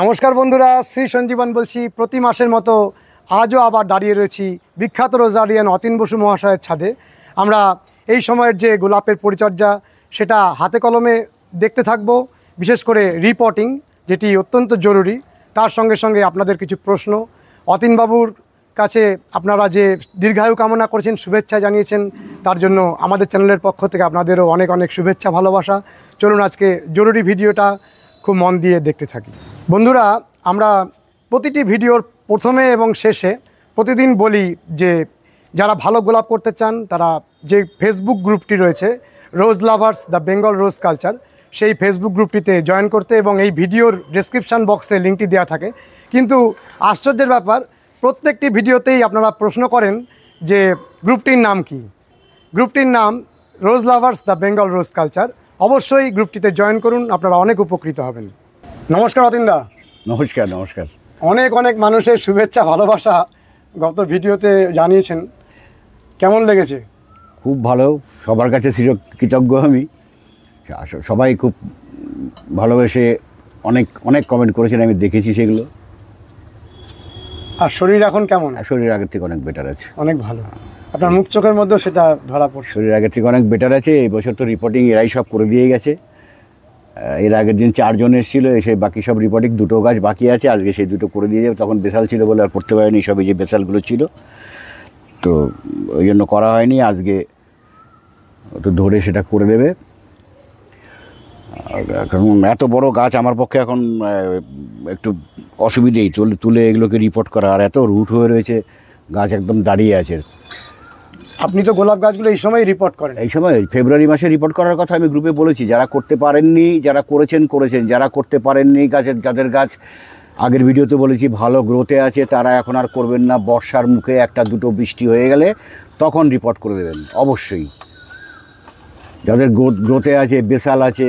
নমস্কার বন্ধুরা শ্রী সঞ্জীবন বলছি প্রতি মাসের মতো আজও আবার দাঁড়িয়ে রয়েছি বিখ্যাত রোজারিয়ান অতীন বসু মহাশয়ের ছাদে আমরা এই সময়ের যে গোলাপের পরিচর্যা সেটা হাতে কলমে দেখতে থাকব বিশেষ করে রিপোর্টিং যেটি অত্যন্ত জরুরি তার সঙ্গে সঙ্গে আপনাদের কিছু প্রশ্ন অতীনবাবুর কাছে আপনারা যে দীর্ঘায়ু কামনা করেছেন শুভেচ্ছা জানিয়েছেন তার জন্য আমাদের চ্যানেলের পক্ষ থেকে আপনাদেরও অনেক অনেক শুভেচ্ছা ভালোবাসা চলুন আজকে জরুরি ভিডিওটা খুব মন দিয়ে দেখতে থাকি বন্ধুরা আমরা প্রতিটি ভিডিওর প্রথমে এবং শেষে প্রতিদিন বলি যে যারা ভালো গোলাপ করতে চান তারা যে ফেসবুক গ্রুপটি রয়েছে rose lovers the Bengal rose culture সেই ফেসবুক গ্রুপটিতে জয়েন করতে এবং এই ভিডিওর ডিসক্রিপশান বক্সে লিঙ্কটি দেওয়া থাকে কিন্তু আশ্চর্যের ব্যাপার প্রত্যেকটি ভিডিওতেই আপনারা প্রশ্ন করেন যে গ্রুপটির নাম কি গ্রুপটির নাম rose lovers the Bengal rose culture অবশ্যই গ্রুপটিতে জয়েন করুন আপনারা অনেক উপকৃত হবেন নমস্কার অতিন্দা নমস্কার নমস্কার অনেক অনেক মানুষের শুভেচ্ছা ভালোবাসা গত ভিডিওতে জানিয়েছেন কেমন লেগেছে খুব ভালো সবার কাছে চির কৃতজ্ঞ আমি সবাই খুব ভালোবেসে অনেক অনেক কমেন্ট করেছেন আমি দেখেছি সেগুলো আর শরীর এখন কেমন শরীর আগের থেকে অনেক বেটার আছে অনেক ভালো আপনার মুখ চোখের মধ্যে সেটা ধরা পড়ছে শরীর আগের থেকে অনেক বেটার আছে এই বছর তো রিপোর্টিং এরাই সব করে দিয়ে গেছে এর আগের দিন চারজন এসেছিল এসে বাকি সব রিপোর্টিং দুটো গাছ বাকি আছে আজকে সেই দুটো করে দিয়ে যাবে তখন বেসাল ছিল বলে আর পড়তে পারেনি সব এই যে বেসালগুলো ছিল তো ওই জন্য করা হয়নি আজকে তো ধরে সেটা করে দেবে কারণ এত বড় গাছ আমার পক্ষে এখন একটু অসুবিধেই তুলে তুলে এগুলোকে রিপোর্ট করা আর এত রুট হয়ে রয়েছে গাছ একদম দাঁড়িয়ে আছে আপনি তো গোলাপ গাছগুলো এই সময় রিপোর্ট করেন এই সময় ফেব্রুয়ারি মাসে রিপোর্ট করার কথা আমি গ্রুপে বলেছি যারা করতে পারেননি যারা করেছেন করেছেন যারা করতে পারেননি গাছের যাদের গাছ আগের ভিডিওতে বলেছি ভালো গ্রোথে আছে তারা এখন আর করবেন না বর্ষার মুখে একটা দুটো বৃষ্টি হয়ে গেলে তখন রিপোর্ট করে দেবেন অবশ্যই যাদের গ্রোথে আছে বেসাল আছে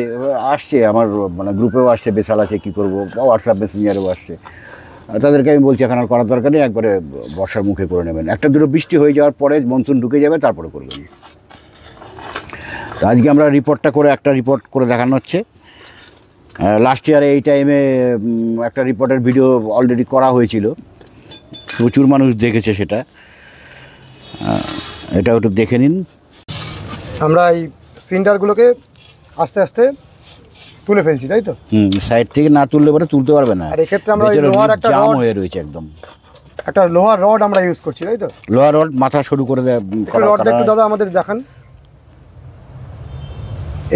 আসছে আমার মানে গ্রুপেও আসছে বেসাল আছে কি করব হোয়াটসঅ্যাপ মেসেঞ্জারেও আসছে তাদেরকে আমি বলছি এখন আর করার দরকার নেই একবারে বর্ষার মুখে করে নেবেন একটা দুটো বৃষ্টি হয়ে যাওয়ার পরে মনসুন ঢুকে যাবে তারপরে করবেন আজকে আমরা রিপোর্টটা করে একটা রিপোর্ট করে দেখানো হচ্ছে লাস্ট ইয়ারে এই টাইমে একটা রিপোর্টের ভিডিও অলরেডি করা হয়েছিল প্রচুর মানুষ দেখেছে সেটা এটা একটু দেখে নিন আমরা এই সিন্টারগুলোকে আস্তে আস্তে তুলে ফেলছি তাই তো সাইড থেকে না তুললে পরে তুলতে পারবে না আর এক্ষেত্রে আমরা লোহার একটা জাম হয়ে রয়েছে একদম একটা লোহার রড আমরা ইউজ করছি তাই তো লোহার রড মাথা শুরু করে দেয় রডটা একটু দাদা আমাদের দেখান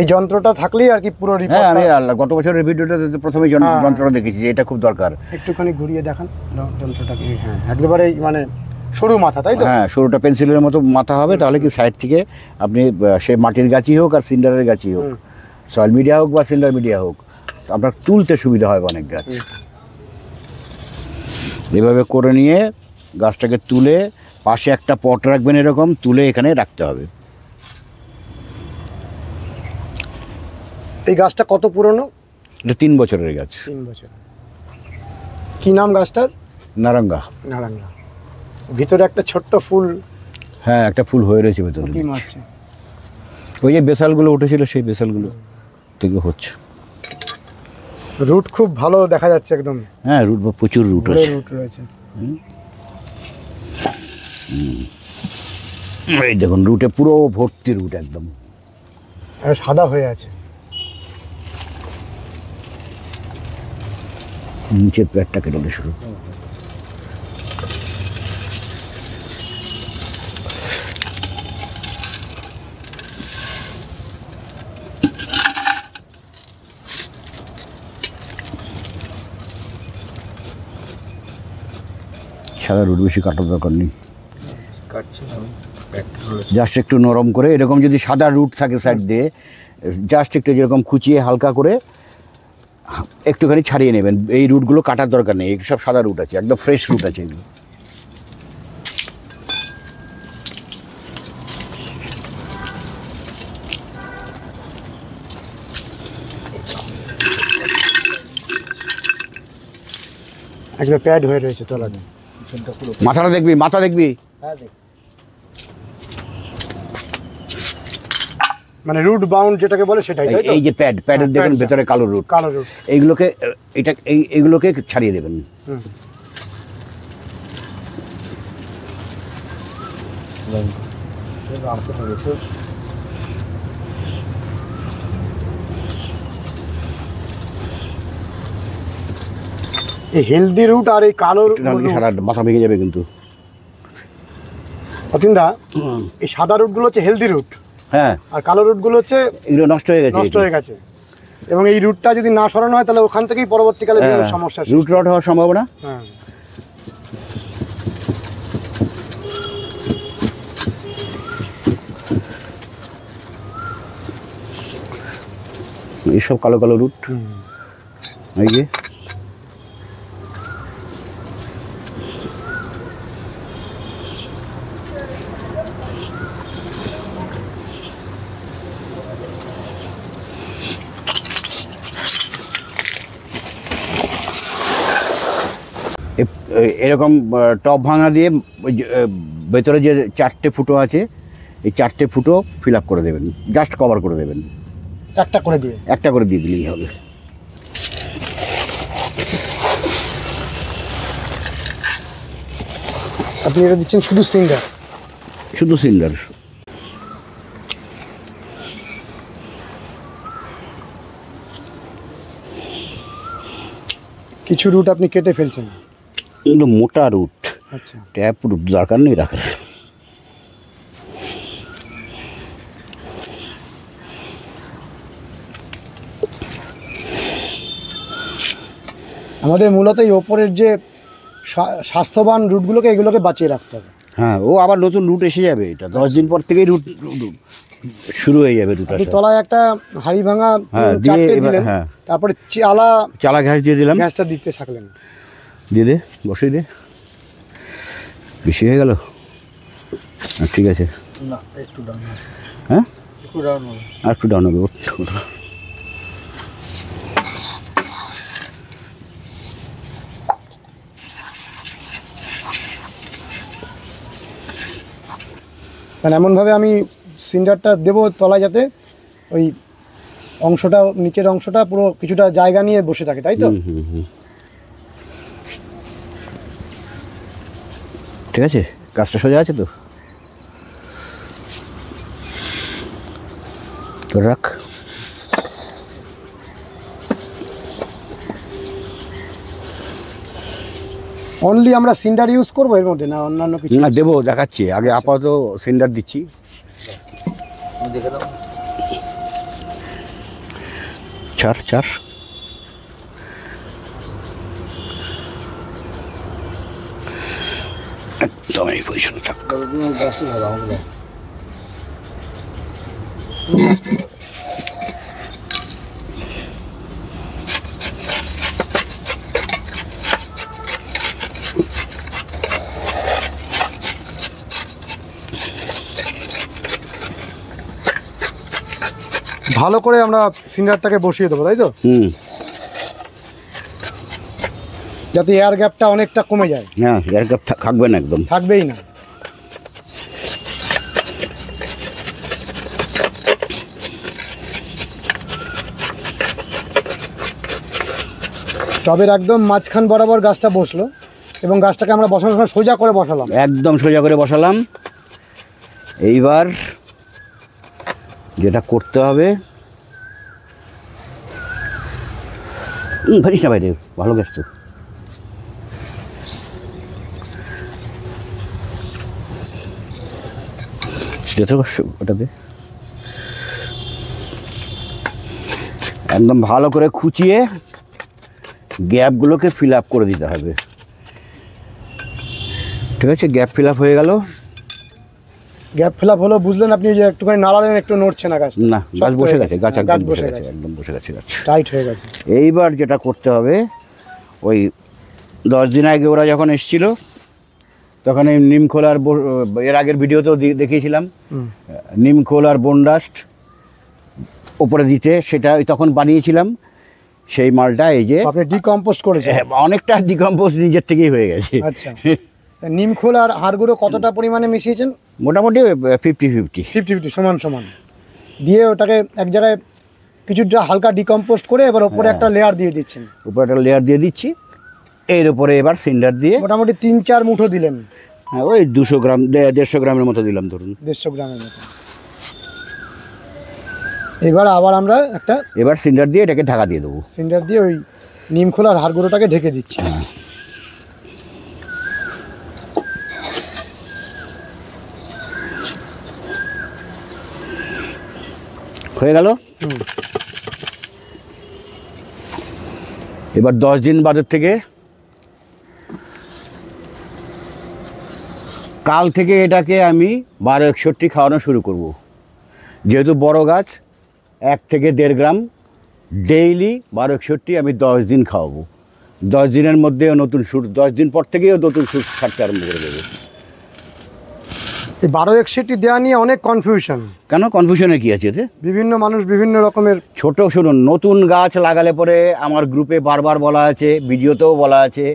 এই যন্ত্রটা থাকলেই আর কি পুরো হ্যাঁ আমি গত বছরের ভিডিওটা প্রথমে হ্যাঁ। যন্ত্রটা দেখেছি এটা খুব দরকার একটুখানি ঘুরিয়ে দেখান যন্ত্রটাকে হ্যাঁ একেবারে মানে সরু মাথা তাই তো হ্যাঁ সরুটা পেন্সিলের মতো মাথা হবে তাহলে কি সাইড থেকে আপনি সে মাটির গাছই হোক আর সিন্ডারের গাছই হোক সয়েল মিডিয়া হোক বা সিলিন্ডার মিডিয়া হোক আপনার তুলতে সুবিধা হয় অনেক গাছ এভাবে করে নিয়ে গাছটাকে তুলে পাশে একটা পট রাখবেন এরকম তুলে এখানে রাখতে হবে এই গাছটা কত পুরনো এটা তিন বছরের গাছ তিন বছর কি নাম গাছটার নারাঙ্গা নারাঙ্গা ভিতরে একটা ছোট্ট ফুল হ্যাঁ একটা ফুল হয়ে রয়েছে ভেতরে ওই যে বেসালগুলো উঠেছিল সেই বেসালগুলো থেকে হচ্ছে রুট খুব ভালো দেখা যাচ্ছে একদম হ্যাঁ রুট বা প্রচুর রুট আছে রুট রয়েছে এই দেখুন রুটে পুরো ভর্তি রুট একদম সাদা হয়ে আছে নিচের প্যাটটা কেটে শুরু সাদা রুট বেশি কাটার দরকার নেই জাস্ট একটু নরম করে এরকম যদি সাদা রুট থাকে সাইড দিয়ে জাস্ট একটু যেরকম কুচিয়ে হালকা করে একটুখানি ছাড়িয়ে নেবেন এই রুটগুলো কাটার দরকার নেই সব সাদা রুট আছে একদম ফ্রেশ রুট আছে এগুলো প্যাড হয়ে রয়েছে তলাতে মাথাটা দেখবি মাথা দেখবি হ্যাঁ, মানে রুট বাউন্ড যেটাকে বলে সেটাই এই যে প্যাড প্যাডের দেখবেন ভেতরে কালো রুট কালো রুট এইগুলোকে এটা এই এইগুলোকে ছাড়িয়ে দেবেন হুম এই হেলদি রুট আর এই কালো সারা মাথা ভেঙে যাবে কিন্তু অতীনদা এই সাদা রুটগুলো হচ্ছে হেলদি রুট হ্যাঁ আর কালো রুটগুলো হচ্ছে এগুলো নষ্ট হয়ে গেছে নষ্ট হয়ে গেছে এবং এই রুটটা যদি না সরানো হয় তাহলে ওখান থেকেই পরবর্তীকালে হ্যাঁ, সমস্যা রুট রট হওয়ার সম্ভাবনা হ্যাঁ এইসব কালো কালো রুট এই যে এরকম টপ ভাঙা দিয়ে ভেতরে যে চারটে ফুটো আছে এই চারটে ফুটো ফিল করে দেবেন জাস্ট কভার করে দেবেন একটা করে দিয়ে একটা করে দিয়ে দিলেই হবে আপনি এটা দিচ্ছেন শুধু সিঙ্গার শুধু সিঙ্গার কিছু রুট আপনি কেটে ফেলছেন এগুলো মোটা রুট আচ্ছা। ট্যাপ রুট দরকার নেই রাখার আমাদের মূলত এই ওপরের যে স্বাস্থ্যবান রুটগুলোকে এগুলোকে বাঁচিয়ে রাখতে হবে হ্যাঁ ও আবার নতুন রুট এসে যাবে এটা দশ দিন পর থেকেই রুট শুরু হয়ে যাবে রুট তলায় একটা হাড়ি ভাঙা হ্যাঁ দিয়ে হ্যাঁ। তারপরে চালা চালা ঘাস দিয়ে দিলাম ঘাসটা দিতে থাকলেন দিয়ে দে বসে দে বেশি হয়ে গেল ঠিক আছে হ্যাঁ আর একটু ডাউন হবে মানে এমনভাবে আমি সিন্ডারটা দেবো তলায় যাতে ওই অংশটা নিচের অংশটা পুরো কিছুটা জায়গা নিয়ে বসে থাকে তাই তো ঠিক আছে কাজটা সোজা আছে তো রাখ অনলি আমরা সিন্ডার ইউজ করবো এর মধ্যে না অন্যান্য কিছু না দেবো দেখাচ্ছি আগে আচ্ছা। আপাতত সিন্ডার দিচ্ছি চার চার একদম এই পজিশনে থাক ভালো করে আমরা সিঙ্গারটাকে বসিয়ে দেবো তাই তো হুম যাতে এয়ার গ্যাপটা অনেকটা কমে যায় হ্যাঁ এয়ার গ্যাপ থাকবে না একদম থাকবেই না টবের একদম মাঝখান বরাবর গাছটা বসলো এবং গাছটাকে আমরা বসানোর সময় সোজা করে বসালাম একদম সোজা করে বসালাম এইবার যেটা করতে হবে না ভালো গেছ তো ওটাতে একদম ভালো করে খুঁচিয়ে গ্যাপগুলোকে ফিল আপ করে দিতে হবে ঠিক আছে গ্যাপ ফিল আপ হয়ে গেল গ্যাপ ফিল আপ হলো বুঝলেন আপনি যে একটুখানি নাড়ালেন একটু নড়ছে না গাছ না গাছ বসে গেছে গাছ হ্যাঁ, একদম বসে গেছে একদম বসে গেছে গাছ টাইট হয়ে গেছে এইবার যেটা করতে হবে ওই দশ দিন আগে ওরা যখন এসেছিলো তখন এই নিমখোল আর এর আগের ভিডিওতেও দেখিয়েছিলাম নিমখোল আর বনডাস্ট ওপরে দিতে সেটা তখন বানিয়েছিলাম সেই মালটা এই যে আপনি ডিকম্পোস্ট করেছে হ্যাঁ, অনেকটা ডিকম্পোস্ট নিজের থেকেই হয়ে গেছে আচ্ছা নিমখোল আর হাড়গুঁড়ো কতটা পরিমাণে মিশিয়েছেন মোটামুটি ফিফটি ফিফটি ফিফটি ফিফটি সমান সমান দিয়ে ওটাকে এক জায়গায় কিছুটা হালকা ডিকম্পোস্ট করে এবার ওপরে হ্যাঁ। একটা লেয়ার দিয়ে দিচ্ছেন উপরে একটা লেয়ার দিয়ে দিচ্ছি এর উপরে এবার সিন্ডার দিয়ে মোটামুটি তিন চার মুঠো দিলেন হ্যাঁ ওই দুশো গ্রাম দেড়শো গ্রামের মতো দিলাম ধরুন দেড়শো গ্রামের মতো এবার আবার আমরা একটা এবার সিন্ডার দিয়ে এটাকে ঢাকা দিয়ে দেবো সিন্ডার দিয়ে ওই নিম খোলার গুঁড়োটাকে ঢেকে দিচ্ছি হ্যাঁ। হয়ে গেল এবার দশ দিন বাজার থেকে কাল থেকে এটাকে আমি বারো একষট্টি খাওয়ানো শুরু করব। যেহেতু বড় গাছ এক থেকে দেড় গ্রাম ডেইলি বারো একষট্টি আমি দশ দিন খাওয়াবো দশ দিনের মধ্যে নতুন সুর দশ দিন পর থেকেই নতুন সুর ছাড়তে আরম্ভ করে দেবে এই বারো একষট্টি দেওয়া নিয়ে অনেক কনফিউশন কেন কনফিউশনে কি আছে এতে বিভিন্ন মানুষ বিভিন্ন রকমের ছোট শুনুন নতুন গাছ লাগালে পরে আমার গ্রুপে বারবার বলা আছে ভিডিওতেও বলা আছে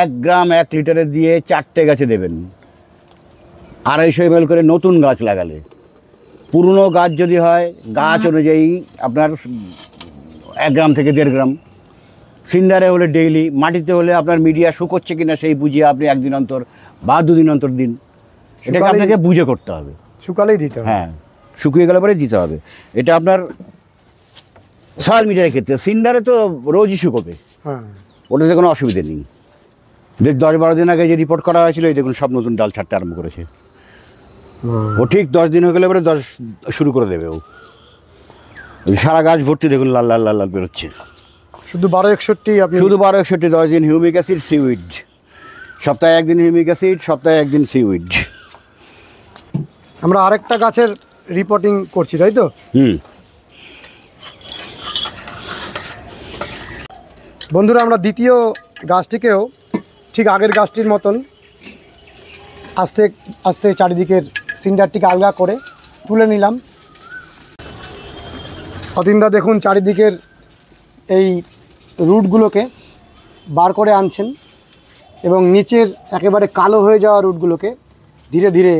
এক গ্রাম এক লিটারে দিয়ে চারটে গাছে দেবেন আড়াইশো এম করে নতুন গাছ লাগালে পুরনো গাছ যদি হয় গাছ অনুযায়ী আপনার এক গ্রাম থেকে দেড় গ্রাম সিন্ডারে হলে ডেইলি মাটিতে হলে আপনার মিডিয়া শুকোচ্ছে কিনা সেই বুঝিয়ে আপনি একদিন অন্তর বা দুদিন অন্তর দিন সেটাকে আপনাকে বুঝে করতে হবে শুকালেই দিতে হবে হ্যাঁ শুকিয়ে গেলে পরে দিতে হবে এটা আপনার সয়াল মিডিয়ার ক্ষেত্রে সিন্ডারে তো রোজই শুকোবে হ্যাঁ ওটাতে কোনো অসুবিধে নেই দশ বারো দিন আগে যে রিপোর্ট করা হয়েছিল এই দেখুন সব নতুন ডাল ছাড়তে আরম্ভ করেছে ও ঠিক দশ দিন হয়ে গেলে পরে দশ শুরু করে দেবে ও সারা গাছ ভর্তি দেখুন লাল লাল লাল লাল বেরোচ্ছে শুধু বারো একষট্টি আপনি শুধু বারো একষট্টি দশ দিন হিউমিক অ্যাসিড সিউইড সপ্তাহে একদিন হিউমিক অ্যাসিড সপ্তাহে একদিন সিউইড আমরা আরেকটা গাছের রিপোর্টিং করছি তাই তো হুম বন্ধুরা আমরা দ্বিতীয় গাছটিকেও ঠিক আগের গাছটির মতন আস্তে আস্তে চারিদিকের সিন্ডারটিকে আলগা করে তুলে নিলাম অতিন্দা দেখুন চারিদিকের এই রুটগুলোকে বার করে আনছেন এবং নিচের একেবারে কালো হয়ে যাওয়া রুটগুলোকে ধীরে ধীরে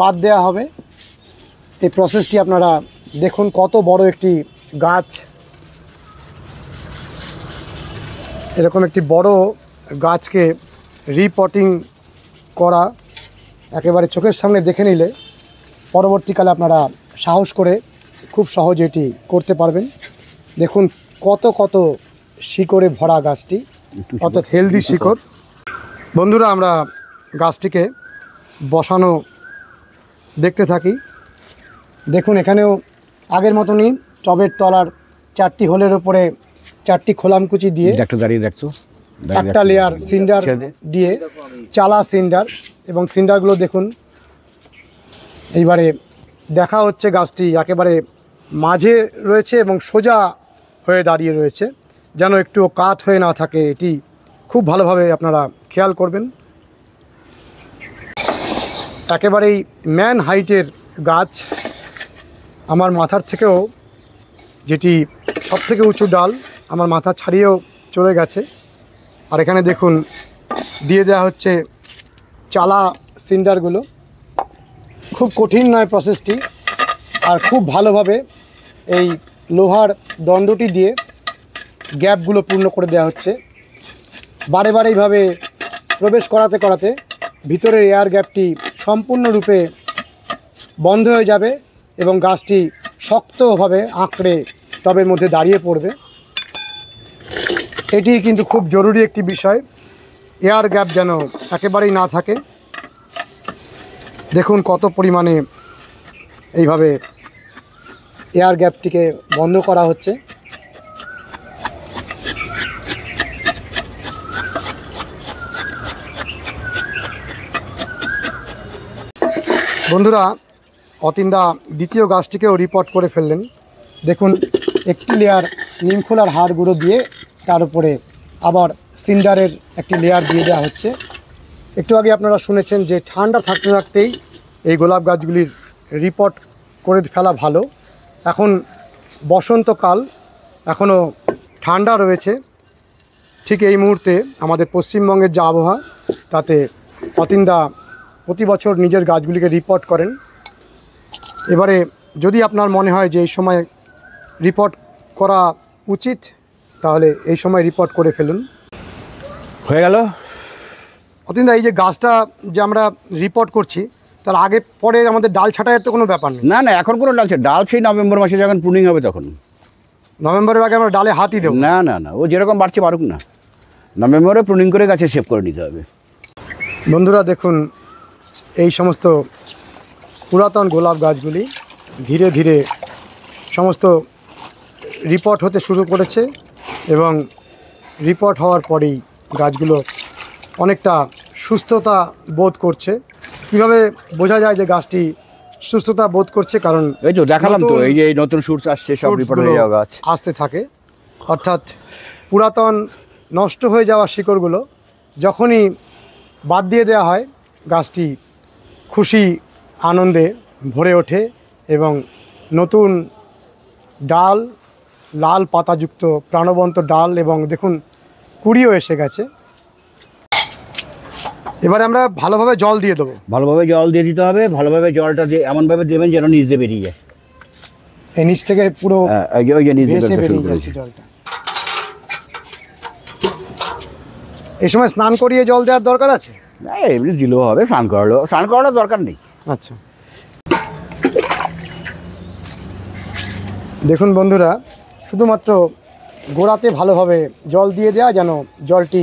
বাদ দেয়া হবে এই প্রসেসটি আপনারা দেখুন কত বড় একটি গাছ এরকম একটি বড় গাছকে রিপটিং করা একেবারে চোখের সামনে দেখে নিলে পরবর্তীকালে আপনারা সাহস করে খুব সহজে এটি করতে পারবেন দেখুন কত কত শিকড়ে ভরা গাছটি অর্থাৎ হেলদি শিকড় বন্ধুরা আমরা গাছটিকে বসানো দেখতে থাকি দেখুন এখানেও আগের মতনই টবের তলার চারটি হোলের ওপরে চারটি খোলামকুচি দিয়ে দাঁড়িয়ে একটা লেয়ার সিন্ডার দিয়ে চালা সিন্ডার এবং সিন্ডারগুলো দেখুন এইবারে দেখা হচ্ছে গাছটি একেবারে মাঝে রয়েছে এবং সোজা হয়ে দাঁড়িয়ে রয়েছে যেন একটু কাত হয়ে না থাকে এটি খুব ভালোভাবে আপনারা খেয়াল করবেন একেবারেই ম্যান হাইটের গাছ আমার মাথার থেকেও যেটি সবথেকে উঁচু ডাল আমার মাথা ছাড়িয়েও চলে গেছে আর এখানে দেখুন দিয়ে দেওয়া হচ্ছে চালা সিন্ডারগুলো খুব কঠিন নয় প্রসেসটি আর খুব ভালোভাবে এই লোহার দণ্ডটি দিয়ে গ্যাপগুলো পূর্ণ করে দেওয়া হচ্ছে বারে বারেইভাবে প্রবেশ করাতে করাতে ভিতরের এয়ার গ্যাপটি সম্পূর্ণরূপে বন্ধ হয়ে যাবে এবং গাছটি শক্তভাবে আঁকড়ে টবের মধ্যে দাঁড়িয়ে পড়বে এটি কিন্তু খুব জরুরি একটি বিষয় এয়ার গ্যাপ যেন একেবারেই না থাকে দেখুন কত পরিমাণে এইভাবে এয়ার গ্যাপটিকে বন্ধ করা হচ্ছে বন্ধুরা অতিন্দা দ্বিতীয় গাছটিকেও রিপোর্ট করে ফেললেন দেখুন একটি লেয়ার নিমখোলার হাড়গুলো দিয়ে তার উপরে আবার সিন্ডারের একটি লেয়ার দিয়ে দেওয়া হচ্ছে একটু আগে আপনারা শুনেছেন যে ঠান্ডা থাকতে থাকতেই এই গোলাপ গাছগুলির রিপোর্ট করে ফেলা ভালো এখন বসন্তকাল এখনও ঠান্ডা রয়েছে ঠিক এই মুহূর্তে আমাদের পশ্চিমবঙ্গের যে আবহাওয়া তাতে অতিন্দা প্রতি বছর নিজের গাছগুলিকে রিপোর্ট করেন এবারে যদি আপনার মনে হয় যে এই সময় রিপোর্ট করা উচিত তাহলে এই সময় রিপোর্ট করে ফেলুন হয়ে গেল অতীন এই যে গাছটা যে আমরা রিপোর্ট করছি তার আগে পরে আমাদের ডাল ছাঁটাইয়ের তো কোনো ব্যাপার নেই না না এখন কোনো ডাল ডাল সেই নভেম্বর মাসে যখন প্রুনিং হবে তখন নভেম্বরের আগে আমরা ডালে হাতই দেবো না না না ও যেরকম বাড়ছে পারুক না নভেম্বরে প্রুনিং করে গাছে সেভ করে নিতে হবে বন্ধুরা দেখুন এই সমস্ত পুরাতন গোলাপ গাছগুলি ধীরে ধীরে সমস্ত রিপোর্ট হতে শুরু করেছে এবং রিপোর্ট হওয়ার পরেই গাছগুলো অনেকটা সুস্থতা বোধ করছে কিভাবে বোঝা যায় যে গাছটি সুস্থতা বোধ করছে কারণ এই যে দেখালাম তো এই যে নতুন সুর আসছে সব রিপোর্ট হয়ে যাওয়া গাছ আসতে থাকে অর্থাৎ পুরাতন নষ্ট হয়ে যাওয়া শিকড়গুলো যখনই বাদ দিয়ে দেওয়া হয় গাছটি খুশি আনন্দে ভরে ওঠে এবং নতুন ডাল লাল পাতাযুক্ত প্রাণবন্ত ডাল এবং দেখুন কুড়িও এসে গেছে এবারে আমরা ভালোভাবে জল দিয়ে দেবো ভালোভাবে জল দিয়ে দিতে হবে ভালোভাবে জলটা দিয়ে এমনভাবে দেবেন যেন নিচ দিয়ে বেরিয়ে যায় এই নিচ থেকে পুরো হ্যাঁ, জলটা এই সময় স্নান করিয়ে জল দেওয়ার দরকার আছে না এমনি দিলেও হবে স্নান করালেও স্নান করানোর দরকার নেই আচ্ছা দেখুন বন্ধুরা শুধুমাত্র গোড়াতে ভালোভাবে জল দিয়ে দেওয়া যেন জলটি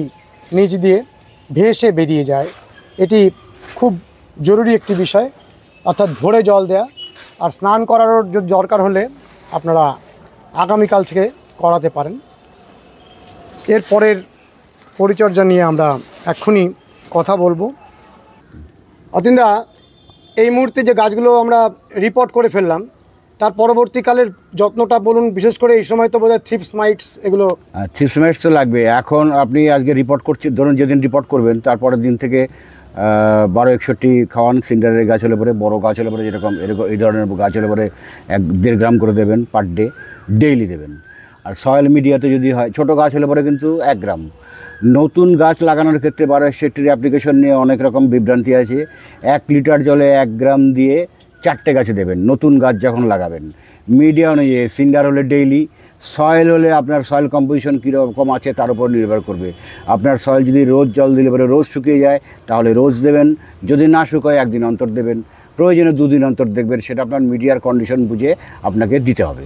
নিচ দিয়ে ভেসে বেরিয়ে যায় এটি খুব জরুরি একটি বিষয় অর্থাৎ ভোরে জল দেয়া আর স্নান করারও দরকার হলে আপনারা আগামীকাল থেকে করাতে পারেন এর পরের পরিচর্যা নিয়ে আমরা এক্ষুনি কথা বলবো অতীনদা এই মুহূর্তে যে গাছগুলো আমরা রিপোর্ট করে ফেললাম তার পরবর্তীকালের যত্নটা বলুন বিশেষ করে এই সময় তো বোধহয় থ্রিপস মাইটস এগুলো থ্রিপস মাইটস তো লাগবে এখন আপনি আজকে রিপোর্ট করছেন ধরুন যেদিন রিপোর্ট করবেন তারপরের দিন থেকে বারো একষট্টি খাওয়ান সিন্ডারের গাছ হলে পরে বড়ো গাছ হলে পরে যেরকম এরকম এই ধরনের গাছ হলে পরে এক দেড় গ্রাম করে দেবেন পার ডে ডেইলি দেবেন আর সয়েল মিডিয়াতে যদি হয় ছোটো গাছ হলে পরে কিন্তু এক গ্রাম নতুন গাছ লাগানোর ক্ষেত্রে বারো একষট্টির অ্যাপ্লিকেশন নিয়ে অনেক রকম বিভ্রান্তি আছে এক লিটার জলে এক গ্রাম দিয়ে চারটে গাছে দেবেন নতুন গাছ যখন লাগাবেন মিডিয়া অনুযায়ী সিন্ডার হলে ডেইলি সয়েল হলে আপনার সয়েল কম্পোজিশন কীরকম আছে তার উপর নির্ভর করবে আপনার সয়েল যদি রোজ জল দিলে পরে রোজ শুকিয়ে যায় তাহলে রোজ দেবেন যদি না শুকায় একদিন অন্তর দেবেন প্রয়োজনে দুদিন অন্তর দেখবেন সেটা আপনার মিডিয়ার কন্ডিশন বুঝে আপনাকে দিতে হবে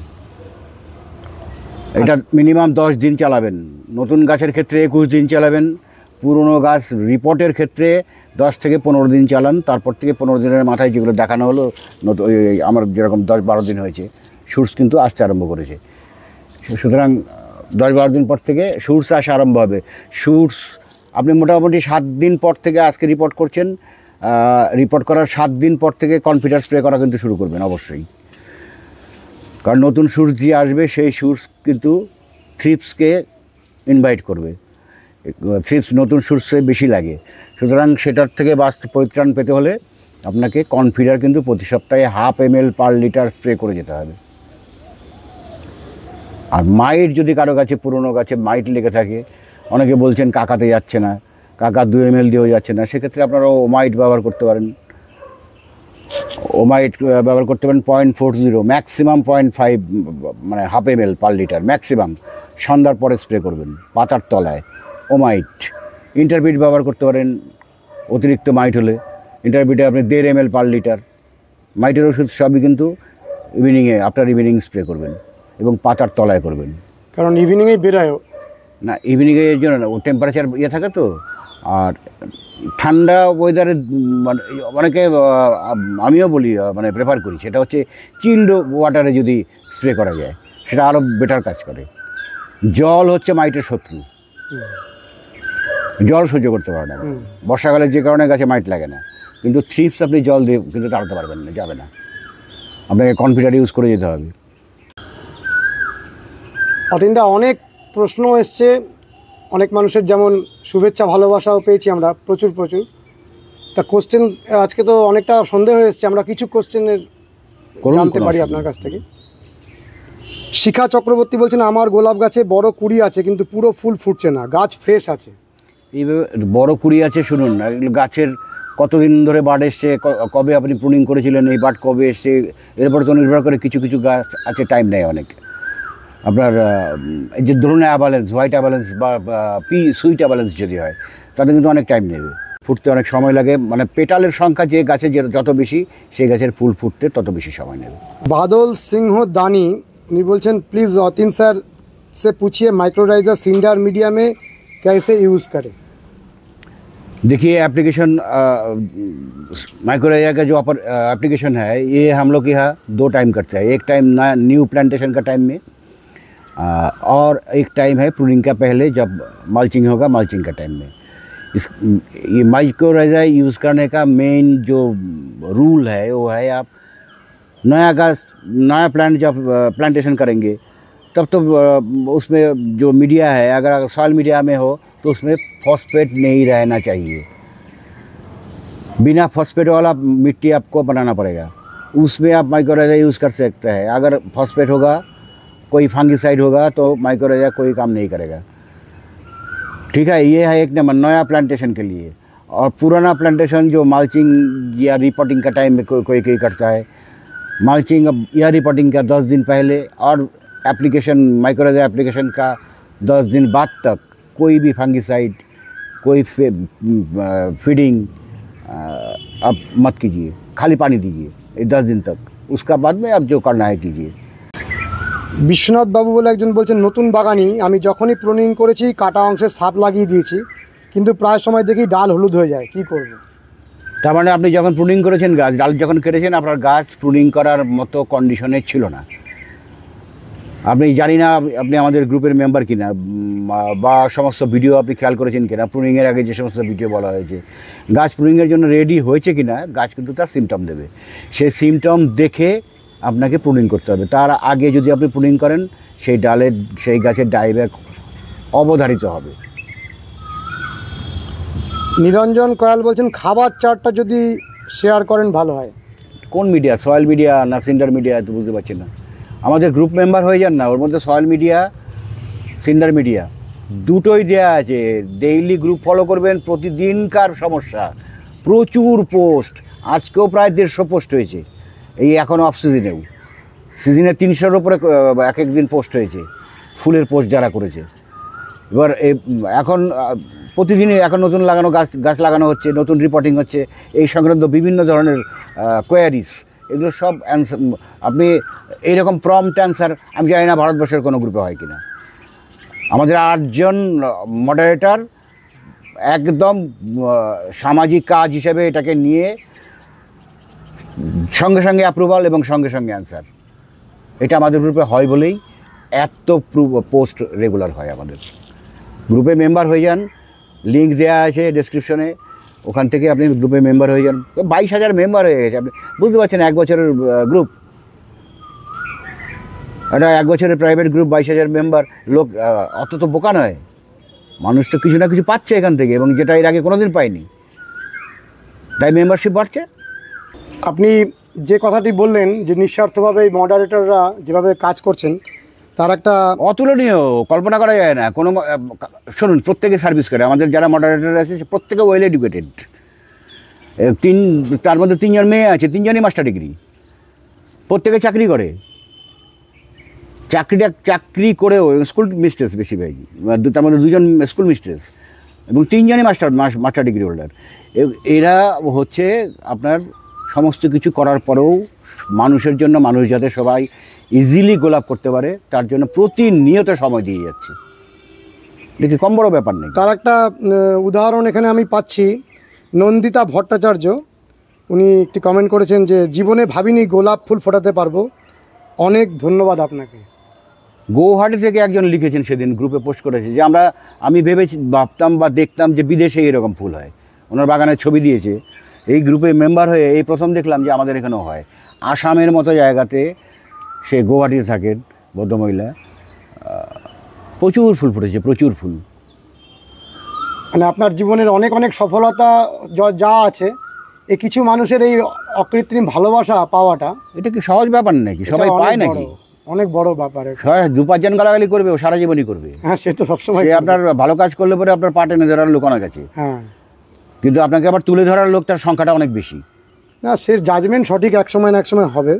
এটা মিনিমাম দশ দিন চালাবেন নতুন গাছের ক্ষেত্রে একুশ দিন চালাবেন পুরনো গাছ রিপোর্টের ক্ষেত্রে দশ থেকে পনেরো দিন চালান তারপর থেকে পনেরো দিনের মাথায় যেগুলো দেখানো হলো ওই আমার যেরকম দশ বারো দিন হয়েছে সুরস কিন্তু আসতে আরম্ভ করেছে সুতরাং দশ বারো দিন পর থেকে সুরস আসা আরম্ভ হবে সুরস আপনি মোটামুটি সাত দিন পর থেকে আজকে রিপোর্ট করছেন রিপোর্ট করার সাত দিন পর থেকে কনফিডার স্প্রে করা কিন্তু শুরু করবেন অবশ্যই কারণ নতুন সুরস যে আসবে সেই সুরস কিন্তু থ্রিপসকে ইনভাইট করবে থ্রিপস নতুন সূর্যে বেশি লাগে সুতরাং সেটার থেকে বাস পরিত্রাণ পেতে হলে আপনাকে কনফিডার কিন্তু প্রতি সপ্তাহে half M L per litre spray করে যেতে হবে আর মাইট যদি কারো কাছে পুরনো গাছে মাইট লেগে থাকে অনেকে বলছেন কাকাতে যাচ্ছে না কাকা দু এম এল দিয়েও যাচ্ছে না সেক্ষেত্রে আপনারা ওমাইট ব্যবহার করতে পারেন ওমাইট ব্যবহার করতে পারেন point four zero maximum point five মানে half M L per litre maximum সন্ধ্যার পরে স্প্রে করবেন পাতার তলায় ওমাইট ইন্টারপিট ব্যবহার করতে পারেন অতিরিক্ত মাইট হলে ইন্টারপিটে আপনি দেড় এম এল পার লিটার মাইটের ওষুধ সবই কিন্তু ইভিনিংয়ে আপনার ইভিনিং স্প্রে করবেন এবং পাতার তলায় করবেন কারণ ইভিনিংয়ে বেরোয় না ইভিনিংয়ে এর জন্য না ও টেম্পারেচার ইয়ে থাকে তো আর ঠান্ডা ওয়েদারে মানে অনেকে আমিও বলি মানে প্রেফার করি সেটা হচ্ছে চিল্ড ওয়াটারে যদি স্প্রে করা যায় সেটা আরও বেটার কাজ করে জল হচ্ছে মাইটের শত্রু জল সহ্য করতে পারে না বর্ষাকালে যে কারণে গাছে মাইট লাগে না কিন্তু থ্রিপস আপনি জল দিয়ে কিন্তু তাড়াতে পারবেন না যাবে না আপনাকে কনফিডার ইউজ করে যেতে হবে অতীনদা অনেক প্রশ্ন এসছে অনেক মানুষের যেমন শুভেচ্ছা ভালোবাসাও পেয়েছি আমরা প্রচুর প্রচুর তা কোশ্চেন আজকে তো অনেকটা সন্দেহ এসছে আমরা কিছু কোশ্চেনের জানতে পারি আপনার কাছ থেকে শিখা চক্রবর্তী বলছেন আমার গোলাপ গাছে বড় কুড়ি আছে কিন্তু পুরো ফুল ফুটছে না গাছ ফ্রেশ আছে এইভাবে বড় কুড়ি আছে শুনুন গাছের কতদিন ধরে বাড এসছে কবে আপনি প্রুনিং করেছিলেন এই বাট কবে এসছে এর উপর তো নির্ভর করে কিছু কিছু গাছ আছে টাইম নেয় অনেক আপনার এই যে ধরুন অ্যাবালেন্স হোয়াইট অ্যাবালেন্স বা পি সুইট অ্যাবালেন্স যদি হয় তাতে কিন্তু অনেক টাইম নেবে ফুটতে অনেক সময় লাগে মানে পেটালের সংখ্যা যে গাছে যত বেশি সেই গাছের ফুল ফুটতে তত বেশি সময় নেবে বাদল সিংহ দানি উনি বলছেন প্লিজ অতীন স্যার সে পুছিয়ে মাইক্রোরাইজার সিন্ডার মিডিয়ামে कैसे ইউজ করে देखिए एप्लीकेशन माइक्रोरिया का जो एप्लीकेशन है ये हम लोग यहाँ दो टाइम करते हैं एक टाइम नया न्यू प्लांटेशन का टाइम में आ, और एक टाइम है प्रूनिंग का पहले जब मल्चिंग होगा मल्चिंग का टाइम में इस ये माइक्रोराइजा यूज़ करने का मेन जो रूल है वो है आप नया का नया प्लांट जब प्लांटेशन करेंगे तब तो उसमें जो मीडिया है अगर सॉयल मीडिया में हो तो उसमें फॉस्फेट नहीं रहना चाहिए बिना फॉस्फेट वाला मिट्टी आपको बनाना पड़ेगा उसमें आप माइक्रोराइजा यूज़ कर सकते हैं अगर फॉस्फेट होगा कोई फंगिसाइड होगा तो माइक्रोराइजा कोई काम नहीं करेगा ठीक है ये है एक नंबर नया प्लांटेशन के लिए और पुराना प्लांटेशन जो मालचिंग या रिपोर्टिंग का टाइम में को, कोई कोई करता है मालचिंग अब या रिपोर्टिंग का दस दिन पहले और एप्लीकेशन माइक्रोराइजा एप्लीकेशन का दस दिन बाद तक कोई भी फंगिसाइड कोई फीडिंग आप मत कीजिए खाली पानी दीजिए दस दिन तक उसका बाद में आप जो करना है कीजिए বিশ্বনাথ বাবু বলে একজন বলছেন নতুন বাগানই আমি যখনই প্রুনিং করেছি কাটা অংশে সাপ লাগিয়ে দিয়েছি কিন্তু প্রায় সময় দেখি ডাল হলুদ হয়ে যায় কি করব তার মানে আপনি যখন প্রুনিং করেছেন গাছ ডাল যখন কেটেছেন আপনার গাছ প্রুনিং করার মতো কন্ডিশনে ছিল না আপনি জানি না আপনি আমাদের গ্রুপের মেম্বার কিনা বা সমস্ত ভিডিও আপনি খেয়াল করেছেন কিনা প্রুনিংয়ের আগে যে সমস্ত ভিডিও বলা হয়েছে গাছ প্রুনিংয়ের জন্য রেডি হয়েছে কিনা গাছ কিন্তু তার সিমটম দেবে সেই সিমটম দেখে আপনাকে প্রুনিং করতে হবে তার আগে যদি আপনি প্রুনিং করেন সেই ডালের সেই গাছের ডাইব্যাক অবধারিত হবে নিরঞ্জন কয়াল বলছেন খাবার চারটা যদি শেয়ার করেন ভালো হয় কোন মিডিয়া সয়েল মিডিয়া না সিন্ডার মিডিয়া তো বুঝতে পারছি না আমাদের গ্রুপ মেম্বার হয়ে যান না ওর মধ্যে সয়েল মিডিয়া সিন্ডার মিডিয়া দুটোই দেয়া আছে ডেইলি গ্রুপ ফলো করবেন প্রতিদিনকার সমস্যা প্রচুর পোস্ট আজকেও প্রায় দেড়শো পোস্ট হয়েছে এই এখন অফ সিজনেও সিজনে তিনশোর ওপরে এক একদিন পোস্ট হয়েছে ফুলের পোস্ট যারা করেছে এবার এখন প্রতিদিনই এখন নতুন লাগানো গাছ গাছ লাগানো হচ্ছে নতুন রিপোর্টিং হচ্ছে এই সংক্রান্ত বিভিন্ন ধরনের কোয়ারিস এগুলো সব অ্যান্সার আপনি এইরকম প্রম্পট অ্যান্সার আমি জানি না ভারতবর্ষের কোনো গ্রুপে হয় কিনা আমাদের আটজন মডারেটার একদম সামাজিক কাজ হিসেবে এটাকে নিয়ে সঙ্গে সঙ্গে অ্যাপ্রুভাল এবং সঙ্গে সঙ্গে অ্যান্সার এটা আমাদের গ্রুপে হয় বলেই এত পোস্ট রেগুলার হয় আমাদের গ্রুপে মেম্বার হয়ে যান লিঙ্ক দেওয়া আছে ডেসক্রিপশনে ওখান থেকে আপনি গ্রুপে মেম্বার হয়ে যান বাইশ হাজার মেম্বার হয়ে গেছে আপনি বুঝতে পারছেন এক বছরের গ্রুপ একটা এক বছরের প্রাইভেট গ্রুপ বাইশ হাজার মেম্বার লোক অত তো বোকা নয় মানুষ তো কিছু না কিছু পাচ্ছে এখান থেকে এবং যেটা এর আগে কোনো দিন পায়নি তাই মেম্বারশিপ বাড়ছে আপনি যে কথাটি বললেন যে নিঃস্বার্থভাবে এই মডারেটররা যেভাবে কাজ করছেন তার একটা অতুলনীয় কল্পনা করা যায় না কোনো শুনুন প্রত্যেকে সার্ভিস করে আমাদের যারা মডারেটার আছে সে প্রত্যেকে ওয়েল এডুকেটেড তিন তার মধ্যে তিনজন মেয়ে আছে তিনজনই মাস্টার ডিগ্রি প্রত্যেকে চাকরি করে চাকরিটা চাকরি করেও স্কুল মিস্ট্রেস ভাই তার মধ্যে দুজন স্কুল মিস্ট্রেস এবং তিনজনই মাস্টার মাস্টার ডিগ্রি হোল্ডার এরা হচ্ছে আপনার সমস্ত কিছু করার পরেও মানুষের জন্য মানুষ যাতে সবাই ইজিলি গোলাপ করতে পারে তার জন্য প্রতিনিয়ত সময় দিয়ে যাচ্ছে দেখি কম বড় ব্যাপার নেই তার একটা উদাহরণ এখানে আমি পাচ্ছি নন্দিতা ভট্টাচার্য উনি একটি কমেন্ট করেছেন যে জীবনে ভাবিনি গোলাপ ফুল ফোটাতে পারবো অনেক ধন্যবাদ আপনাকে গৌহাটি থেকে একজন লিখেছেন সেদিন গ্রুপে পোস্ট করেছে যে আমরা আমি ভেবে ভাবতাম বা দেখতাম যে বিদেশে এরকম ফুল হয় ওনার বাগানের ছবি দিয়েছে এই গ্রুপে মেম্বার হয়ে এই প্রথম দেখলাম যে আমাদের এখানেও হয় আসামের মতো জায়গাতে সে গোয়াটিতে থাকেন ভদ্রমহিলা প্রচুর ফুল ফুটেছে প্রচুর ফুল মানে আপনার জীবনের অনেক অনেক সফলতা যা আছে এই কিছু মানুষের এই অকৃত্রিম ভালোবাসা পাওয়াটা এটা কি সহজ ব্যাপার নাকি সবাই পায় নাকি অনেক বড় ব্যাপার দু পাঁচজন গালাগালি করবে ও সারা জীবনই করবে হ্যাঁ সে তো সবসময় আপনার ভালো কাজ করলে পরে আপনার পাটে এনে ধরার লোক অনেক আছে হ্যাঁ কিন্তু আপনাকে আবার তুলে ধরার লোক তার সংখ্যাটা অনেক বেশি না সে জাজমেন্ট সঠিক এক সময় না এক সময় হবে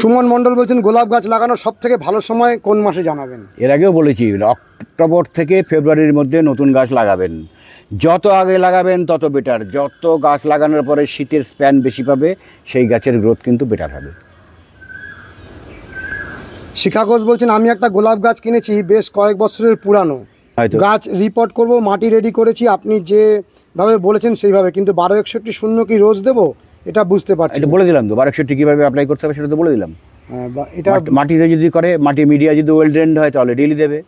সুমন মণ্ডল বলছেন গোলাপ গাছ লাগানোর সব থেকে ভালো সময় কোন মাসে জানাবেন এর আগেও বলেছি অক্টোবর থেকে ফেব্রুয়ারির মধ্যে নতুন গাছ লাগাবেন যত আগে লাগাবেন তত বেটার যত গাছ লাগানোর পরে শীতের স্প্যান বেশি পাবে সেই গাছের গ্রোথ কিন্তু বেটার হবে শিখা ঘোষ বলছেন আমি একটা গোলাপ গাছ কিনেছি বেশ কয়েক বছরের পুরানো গাছ রিপোর্ট করব মাটি রেডি করেছি আপনি যেভাবে বলেছেন সেইভাবে কিন্তু বারো একষট্টি শূন্য কি রোজ দেবো এটা বুঝতে পারছি এটা বলে দিলাম তো বারো একষট্টি কীভাবে অ্যাপ্লাই করতে হবে সেটা তো বলে দিলাম হ্যাঁ, এটা মাটিতে যদি করে মাটি মিডিয়া যদি ওয়েল ড্রেন্ড হয় তাহলে ডেলি দেবে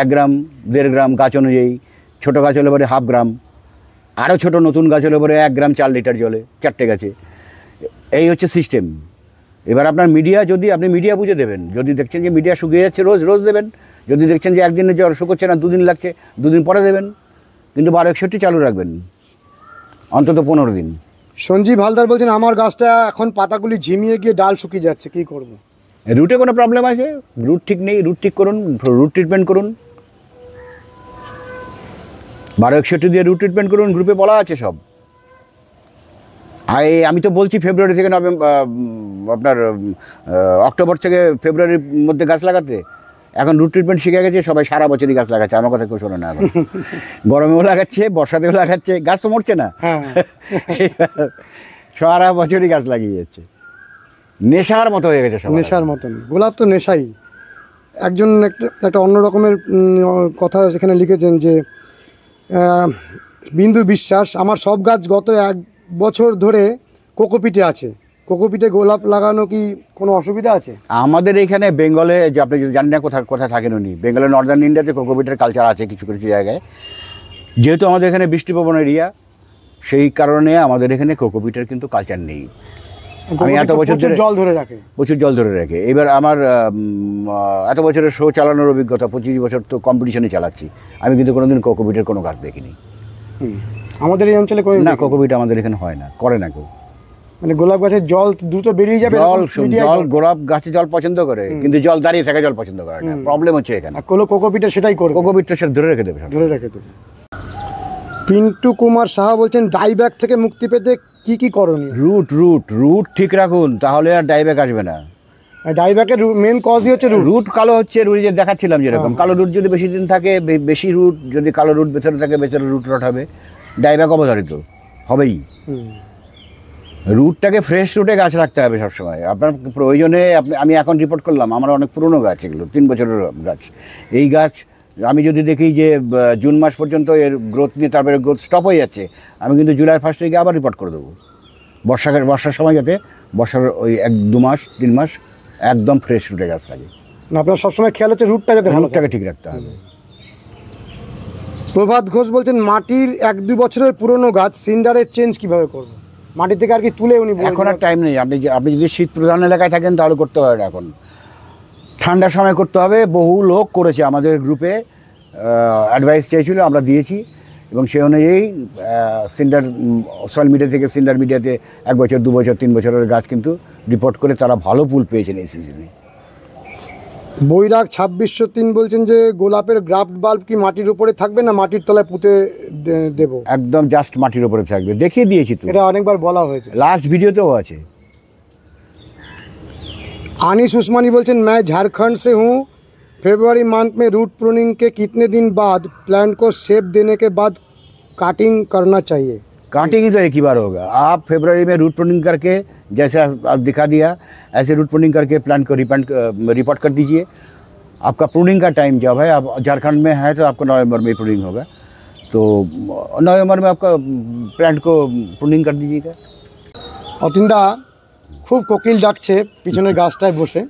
এক গ্রাম দেড় গ্রাম গাছ অনুযায়ী ছোটো গাছ হলে পরে হাফ গ্রাম আরও ছোট নতুন গাছ হলে পরে এক গ্রাম চার লিটার জলে চারটে গাছে এই হচ্ছে সিস্টেম এবার আপনার মিডিয়া যদি আপনি মিডিয়া বুঝে দেবেন যদি দেখছেন যে মিডিয়া শুকিয়ে যাচ্ছে রোজ রোজ দেবেন যদি দেখছেন যে একদিনে জ্বর শুকোচ্ছে না দুদিন লাগছে দুদিন পরে দেবেন কিন্তু বারো একষট্টি চালু রাখবেন অন্তত পনেরো দিন সঞ্জীব হালদার বলছেন আমার গাছটা এখন পাতাগুলি ঝিমিয়ে গিয়ে ডাল শুকিয়ে যাচ্ছে কি করব। রুটে কোনো প্রবলেম আছে রুট ঠিক নেই রুট ঠিক করুন রুট ট্রিটমেন্ট করুন বারো একষট্টি দিয়ে রুট ট্রিটমেন্ট করুন গ্রুপে বলা আছে সব আর আমি তো বলছি ফেব্রুয়ারি থেকে নভেম্বর আপনার অক্টোবর থেকে ফেব্রুয়ারির মধ্যে গাছ লাগাতে এখন রুট ট্রিটমেন্ট শিখে গেছে সবাই সারা বছরই গাছ লাগাচ্ছে আমার কথা কেউ শোনো না এখন গরমেও লাগাচ্ছে বর্ষাতেও লাগাচ্ছে গাছ তো মরছে না হ্যাঁ। সারা বছরই গাছ লাগিয়ে যাচ্ছে নেশার মতো হয়ে গেছে নেশার মতন গোলাপ তো নেশাই একজন একটা একটা অন্য রকমের কথা সেখানে লিখেছেন যে বিন্দু বিশ্বাস আমার সব গাছ গত এক বছর ধরে কোকোপিটে আছে কোকোপিটে গোলাপ লাগানো কি কোনো অসুবিধা আছে আমাদের এখানে বেঙ্গলে যে আপনি যদি জানেন না কোথায় কোথায় থাকেন উনি বেঙ্গলের নর্দার্ন ইন্ডিয়াতে কোকোপিটের কালচার আছে কিছু কিছু জায়গায় যেহেতু আমাদের এখানে বৃষ্টিপবন এরিয়া সেই কারণে আমাদের এখানে কোকোপিটের কিন্তু কালচার নেই আমি এত বছর ধরে জল ধরে রাখে প্রচুর জল ধরে রাখে এবার আমার এত বছরের শো চালানোর অভিজ্ঞতা পঁচিশ বছর তো কম্পিটিশনে চালাচ্ছি আমি কিন্তু কোনোদিন কোকোপিটের কোনো গাছ দেখিনি আমাদের এই অঞ্চলে না কোকোপিট আমাদের এখানে হয় না করে না কেউ মানে গোলাপ গাছের জল দ্রুত বেরিয়ে যাবে জল জল গোলাপ গাছে জল পছন্দ করে কিন্তু জল দাঁড়িয়ে থাকে জল পছন্দ করে না প্রবলেম হচ্ছে এখানে কোনো কোকোপিটা সেটাই করে কোকোপিটটা সেটা ধরে রেখে দেবে ধরে রেখে দেবে পিন্টু কুমার সাহা বলছেন ডাইব্যাক থেকে মুক্তি পেতে কি কি করণীয় রুট রুট রুট ঠিক রাখুন তাহলে আর ডাইব্যাক আসবে না ডাইব্যাকের মেন কজই হচ্ছে রুট রুট কালো হচ্ছে রুট যে দেখাচ্ছিলাম যেরকম হ্যাঁ। কালো রুট যদি বেশি দিন থাকে বেশি রুট যদি কালো রুট ভেতরে থাকে ভেতরে রুট রট হবে ডাইব্যাক অবধারিত হবেই রুটটাকে ফ্রেশ রুটে গাছ রাখতে হবে সবসময় আপনার প্রয়োজনে আপনি আমি এখন রিপোর্ট করলাম আমার অনেক পুরনো গাছ এগুলো তিন বছরের গাছ এই গাছ আমি যদি দেখি যে জুন মাস পর্যন্ত এর গ্রোথ নিয়ে তারপরে গ্রোথ স্টপ হয়ে যাচ্ছে আমি কিন্তু জুলাই ফার্স্ট উইকে আবার রিপোর্ট করে দেবো বর্ষাকাল বর্ষার সময় যাতে বর্ষার ওই এক দু মাস তিন মাস একদম ফ্রেশ রুটে গাছ থাকে না আপনার সবসময় খেয়াল হচ্ছে রুটটা যাতে রুটটাকে ঠিক রাখতে হবে প্রভাত ঘোষ বলছেন মাটির এক দু বছরের পুরনো গাছ সিন্ডারের চেঞ্জ কীভাবে করবো মাটি থেকে আর কি তুলে উনি এখন আর টাইম নেই আপনি আপনি যদি শীত প্রধান এলাকায় থাকেন তাহলে করতে পারেন এখন ঠান্ডার সময় করতে হবে বহু লোক করেছে আমাদের গ্রুপে অ্যাডভাইস চেয়েছিল আমরা দিয়েছি এবং সেই অনুযায়ী সিন্ডার সোশ্যাল মিডিয়া থেকে সিন্ডার মিডিয়াতে এক বছর দু বছর তিন বছরের গাছ কিন্তু রিপোর্ট করে তারা ভালো পুল পেয়েছেন এই সিজনে বৈরাগ ছাব্বিশশো তিন বলছেন যে গোলাপের গ্রাফট বাল্ব কি মাটির উপরে থাকবে না মাটির তলায় পুঁতে দেব একদম জাস্ট মাটির উপরে থাকবে দেখিয়ে দিয়েছি তো এটা অনেকবার বলা হয়েছে লাস্ট ভিডিওতেও আছে আনিস উসমানি বলছেন ম্যায় ঝাড়খণ্ড সে হুঁ ফেব্রুয়ারি মান্থ মে রুট প্রুনিংকে কিতনে দিন বাদ প্ল্যান্ট কো को দেনেকে বাদ কাটিং बाद চাইয়ে काटेंगे तो एक ही बार होगा आप फेबररी में रूट प्रोडिंग करके जैसे आप दिखा दिया ऐसे रूट प्रोडिंग करके प्लांट को रिपेंट रिपोर्ट कर दीजिए आपका प्रूनिंग का टाइम जब है आप झारखंड में है तो आपको नवंबर में प्रूनिंग होगा तो नवंबर में आपका प्लांट को प्रूनिंग कर दीजिएगा অতীনদা খুব কোকিল ডাকছে পিছনের গাছটায় বসে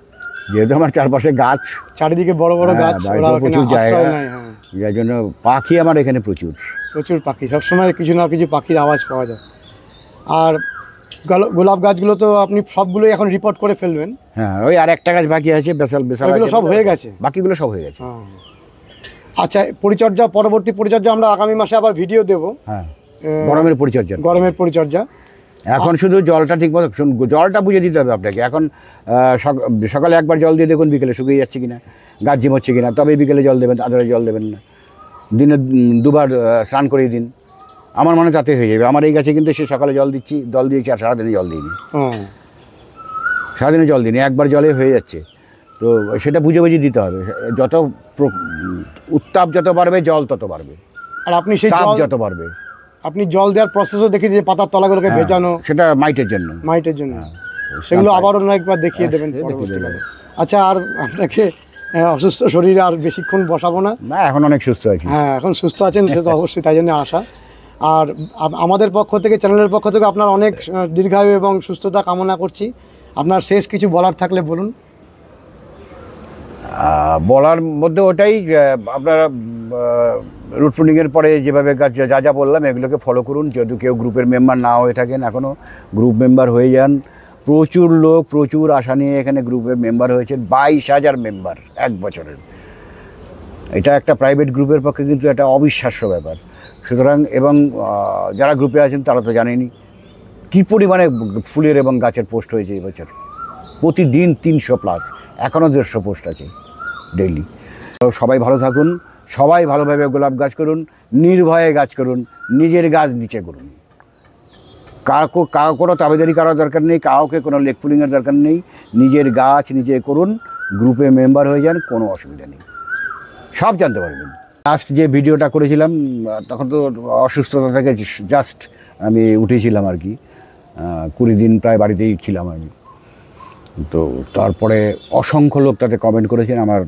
बसे আমার तो हमारे গাছ চারিদিকে বড় বড় গাছ बड़ो প্রচুর हाँ, तो जाएगा যার জন্য পাখি আমার এখানে প্রচুর প্রচুর পাখি সবসময় কিছু না কিছু পাখির আওয়াজ পাওয়া যায় আর গোলাপ গাছগুলো তো আপনি সবগুলোই এখন রিপোর্ট করে ফেলবেন হ্যাঁ ওই আর একটা গাছ বাকি আছে বেসাল বেসাল সব হয়ে গেছে বাকিগুলো সব হয়ে গেছে হ্যাঁ। আচ্ছা পরিচর্যা পরবর্তী পরিচর্যা আমরা আগামী মাসে আবার ভিডিও দেব হ্যাঁ গরমের পরিচর্যা গরমের পরিচর্যা এখন শুধু জলটা ঠিক মতো জলটা বুঝে দিতে হবে আপনাকে এখন সকালে একবার জল দিয়ে দেখুন বিকেলে শুকিয়ে যাচ্ছে কিনা গাছ জিম হচ্ছে কিনা তবে বিকেলে জল দেবেন আদারে জল দেবেন না দিনে দুবার স্নান করিয়ে দিন আমার মনে তাতে হয়ে যাবে আমার এই গাছে কিন্তু সে সকালে জল দিচ্ছি জল দিয়েছি আর সারাদিনে জল দিইনি সারাদিনে জল দিইনি একবার জলে হয়ে যাচ্ছে তো সেটা বুঝে বুঝে দিতে হবে যত উত্তাপ যত বাড়বে জল তত বাড়বে আর আপনি সেই তাপ যত বাড়বে আপনি জল দেওয়ার প্রসেসও দেখি যে পাতার তলাগুলোকে হ্যাঁ, ভেজানো সেটা মাইটের জন্য মাইটের জন্য হ্যাঁ, সেগুলো আবারও একবার দেখিয়ে হ্যাঁ, দেবেন আচ্ছা আর আপনাকে অসুস্থ শরীরে আর বেশিক্ষণ বসাবো না না এখন অনেক সুস্থ আছি হ্যাঁ এখন সুস্থ আছেন সে তো অবশ্যই তাই জন্য আসা আর আমাদের পক্ষ থেকে চ্যানেলের পক্ষ থেকে আপনার অনেক দীর্ঘায়ু এবং সুস্থতা কামনা করছি আপনার শেষ কিছু বলার থাকলে বলুন বলার মধ্যে ওটাই আপনারা রুট পুডিংয়ের পরে যেভাবে যা যা বললাম এগুলোকে ফলো করুন যদি কেউ গ্রুপের মেম্বার না হয়ে থাকেন এখনও গ্রুপ মেম্বার হয়ে যান প্রচুর লোক প্রচুর আশা নিয়ে এখানে গ্রুপের মেম্বার হয়েছেন বাইশ হাজার মেম্বার এক বছরের এটা একটা প্রাইভেট গ্রুপের পক্ষে কিন্তু একটা অবিশ্বাস্য ব্যাপার সুতরাং এবং যারা গ্রুপে আছেন তারা তো জানেনি কী পরিমাণে ফুলের এবং গাছের পোস্ট হয়েছে এবছর প্রতিদিন তিনশো প্লাস এখনও দেড়শো পোস্ট আছে ডেইলি সবাই ভালো থাকুন সবাই ভালোভাবে গোলাপ গাছ করুন নির্ভয়ে গাছ করুন নিজের গাছ নিচে করুন কাকো কাউ কোনো তাবেদারি করার দরকার নেই কাউকে কোনো লেগ পুলিংয়ের দরকার নেই নিজের গাছ নিজে করুন গ্রুপে মেম্বার হয়ে যান কোনো অসুবিধা নেই সব জানতে পারবেন লাস্ট যে ভিডিওটা করেছিলাম তখন তো অসুস্থতা থেকে জাস্ট আমি উঠেছিলাম আর কি কুড়ি দিন প্রায় বাড়িতেই ছিলাম আমি তো তারপরে অসংখ্য লোক তাতে কমেন্ট করেছেন আমার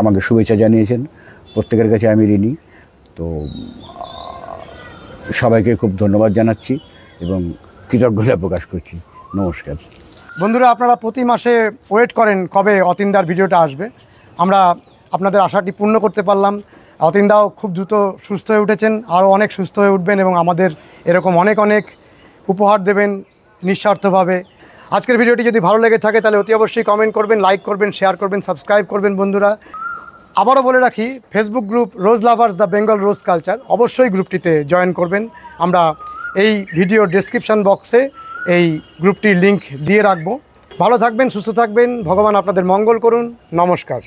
আমাকে শুভেচ্ছা জানিয়েছেন প্রত্যেকের কাছে আমি ঋণী তো সবাইকে খুব ধন্যবাদ জানাচ্ছি এবং কৃতজ্ঞতা প্রকাশ করছি নমস্কার বন্ধুরা আপনারা প্রতি মাসে ওয়েট করেন কবে অতিন্দার ভিডিওটা আসবে আমরা আপনাদের আশাটি পূর্ণ করতে পারলাম অতিন্দাও খুব দ্রুত সুস্থ হয়ে উঠেছেন আরও অনেক সুস্থ হয়ে উঠবেন এবং আমাদের এরকম অনেক অনেক উপহার দেবেন নিঃস্বার্থভাবে আজকের ভিডিওটি যদি ভালো লেগে থাকে তাহলে অতি অবশ্যই কমেন্ট করবেন লাইক করবেন শেয়ার করবেন সাবস্ক্রাইব করবেন বন্ধুরা আবারও বলে রাখি Facebook group rose lovers the Bengal rose culture অবশ্যই গ্রুপটিতে জয়েন করবেন আমরা এই ভিডিও ডিসক্রিপশান বক্সে এই গ্রুপটির লিংক দিয়ে রাখবো ভালো থাকবেন সুস্থ থাকবেন ভগবান আপনাদের মঙ্গল করুন নমস্কার